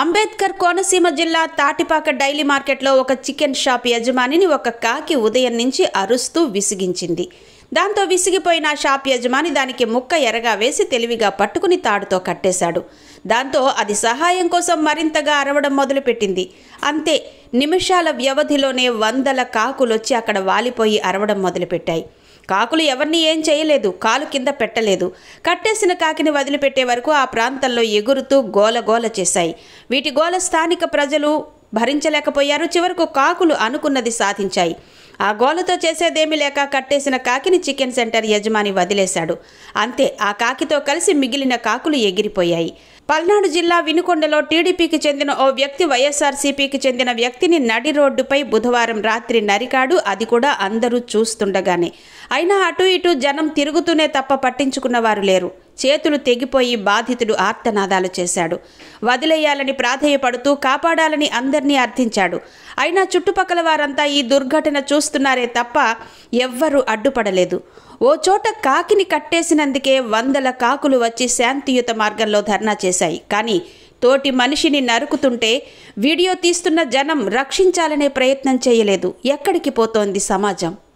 అంబేద్కర్ కోనసీమ జిల్లా తాటిపాక డైలీ మార్కెట్లో ఒక చికెన్ షాప్ యజమానిని ఒక కాకి ఉదయం నుంచి అరుస్తూ విసిగించింది దాంతో విసిగిపోయిన షాప్ యజమాని దానికి ముక్క ఎరగా వేసి తెలివిగా పట్టుకుని తాడుతో కట్టేశాడు దాంతో అది సహాయం కోసం మరింతగా అరవడం మొదలుపెట్టింది అంతే నిమిషాల వ్యవధిలోనే వందల కాకులొచ్చి అక్కడ వాలిపోయి అరవడం మొదలుపెట్టాయి కాకులు ఎవరిని ఏం చేయలేదు కాలు కింద పెట్టలేదు కట్టేసిన కాకిని వదిలిపెట్టే వరకు ఆ ప్రాంతంలో ఎగురుతూ గోలగోల చేశాయి వీటి గోల స్థానిక ప్రజలు భరించలేకపోయారు చివరకు కాకులు అనుకున్నది సాధించాయి ఆ గోలతో చేసేదేమీ లేక కట్టేసిన కాకిని చికెన్ సెంటర్ యజమాని వదిలేశాడు అంతే ఆ కాకితో కలిసి మిగిలిన కాకులు ఎగిరిపోయాయి పల్నాడు జిల్లా వినుకొండలో టీడీపీకి చెందిన ఓ వ్యక్తి వైఎస్ఆర్సీపీకి చెందిన వ్యక్తిని నడి రోడ్డుపై బుధవారం రాత్రి నరికాడు అది కూడా అందరూ చూస్తుండగానే అయినా అటు ఇటు జనం తిరుగుతూనే తప్ప పట్టించుకున్నవారు లేరు చేతులు తెగిపోయి బాధితుడు ఆర్తనాదాలు చేశాడు వదిలేయాలని ప్రాధేయపడుతూ కాపాడాలని అందరినీ అర్థించాడు అయినా చుట్టుపక్కల వారంతా ఈ దుర్ఘటన చూస్తున్నారే తప్ప ఎవ్వరూ అడ్డుపడలేదు ఓ చోట కాకిని కట్టేసినందుకే వందల కాకులు వచ్చి శాంతియుత మార్గంలో ధర్నా చేశాయి కానీ తోటి మనిషిని నరుకుతుంటే వీడియో తీస్తున్న జనం రక్షించాలనే ప్రయత్నం చేయలేదు ఎక్కడికి పోతోంది సమాజం